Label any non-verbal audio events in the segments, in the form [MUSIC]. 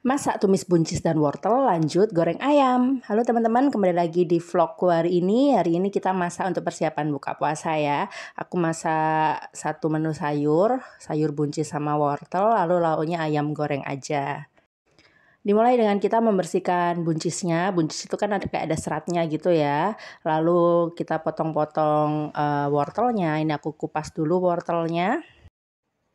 Masak tumis buncis dan wortel, lanjut goreng ayam. Halo teman-teman, kembali lagi di vlogku hari ini. Hari ini kita masak untuk persiapan buka puasa ya. Aku masak satu menu sayur, sayur buncis sama wortel, lalu lauknya ayam goreng aja. Dimulai dengan kita membersihkan buncisnya. Buncis itu kan ada kayak ada seratnya gitu ya. Lalu kita potong-potong uh, wortelnya. Ini aku kupas dulu wortelnya.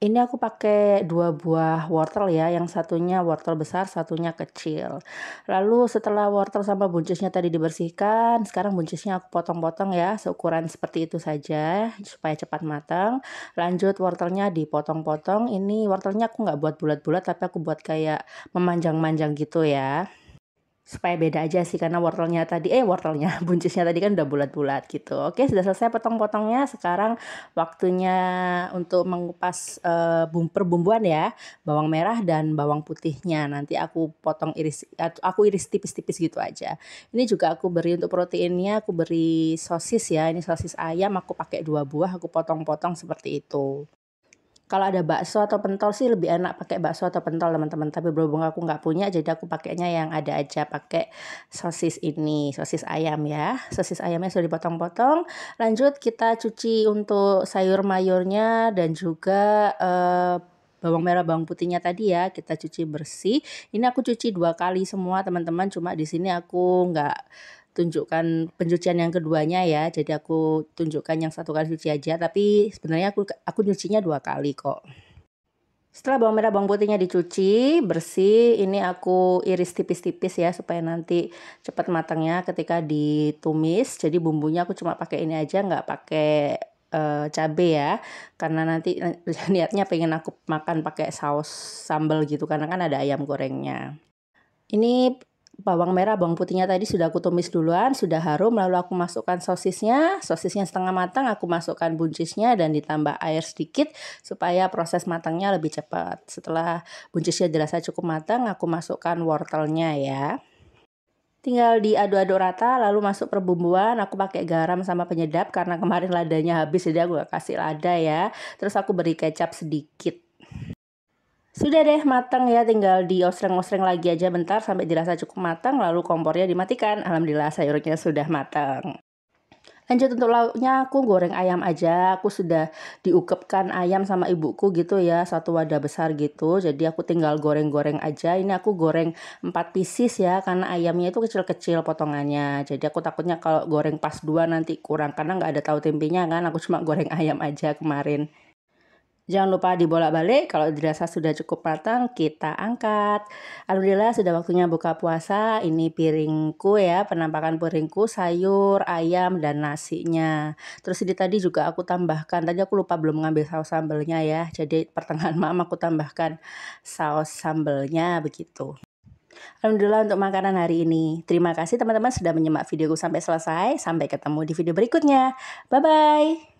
Ini aku pakai dua buah wortel ya, yang satunya wortel besar, satunya kecil. Lalu setelah wortel sama buncisnya tadi dibersihkan, sekarang buncisnya aku potong-potong ya, seukuran seperti itu saja, supaya cepat matang. Lanjut wortelnya dipotong-potong, ini wortelnya aku nggak buat bulat-bulat, tapi aku buat kayak memanjang-manjang gitu ya supaya beda aja sih karena wortelnya tadi eh wortelnya [LAUGHS] buncisnya tadi kan udah bulat-bulat gitu oke sudah selesai potong-potongnya sekarang waktunya untuk mengupas uh, eh, bumbu perbumbuan ya bawang merah dan bawang putihnya nanti aku potong iris aku iris tipis-tipis gitu aja ini juga aku beri untuk proteinnya aku beri sosis ya ini sosis ayam aku pakai dua buah aku potong-potong seperti itu kalau ada bakso atau pentol sih lebih enak pakai bakso atau pentol teman-teman tapi berhubung aku nggak punya jadi aku pakainya yang ada aja pakai sosis ini sosis ayam ya sosis ayamnya sudah dipotong-potong lanjut kita cuci untuk sayur mayurnya dan juga uh, bawang merah bawang putihnya tadi ya kita cuci bersih ini aku cuci dua kali semua teman-teman cuma di sini aku nggak tunjukkan pencucian yang keduanya ya jadi aku tunjukkan yang satu kali cuci aja tapi sebenarnya aku aku cucinya dua kali kok setelah bawang merah bawang putihnya dicuci bersih ini aku iris tipis-tipis ya supaya nanti cepat matangnya ketika ditumis jadi bumbunya aku cuma pakai ini aja nggak pakai uh, cabe ya karena nanti eh, [LAUGHS] niatnya pengen aku makan pakai saus sambal gitu karena kan ada ayam gorengnya ini bawang merah, bawang putihnya tadi sudah aku tumis duluan, sudah harum, lalu aku masukkan sosisnya, sosisnya setengah matang, aku masukkan buncisnya dan ditambah air sedikit supaya proses matangnya lebih cepat. Setelah buncisnya dirasa cukup matang, aku masukkan wortelnya ya tinggal diaduk-aduk rata lalu masuk perbumbuan aku pakai garam sama penyedap karena [LAUGHS] kemarin ladanya habis jadi aku gak kasih lada ya terus aku beri kecap sedikit sudah deh matang ya, tinggal di osreng-osreng lagi aja bentar sampai dirasa cukup matang lalu kompornya dimatikan. Alhamdulillah sayurnya sudah matang lanjut untuk lauknya aku goreng ayam aja aku sudah diukepkan ayam sama ibuku gitu ya satu wadah besar gitu jadi aku tinggal goreng-goreng aja ini aku goreng 4 pieces ya karena ayamnya itu kecil-kecil potongannya jadi aku takutnya kalau goreng pas dua nanti kurang karena nggak ada tahu tempenya kan aku cuma goreng [LAUGHS] ayam aja kemarin Jangan lupa dibolak-balik, kalau dirasa sudah cukup matang kita angkat. Alhamdulillah sudah waktunya buka puasa, ini piringku ya, penampakan piringku, sayur, ayam, dan nasinya. Terus ini tadi juga aku tambahkan, tadi aku lupa belum ngambil saus sambelnya ya, jadi pertengahan [LAUGHS] malam aku tambahkan saus sambelnya begitu. Alhamdulillah untuk makanan hari ini. Terima kasih teman-teman sudah menyimak videoku sampai selesai. Sampai ketemu di video berikutnya. Bye-bye.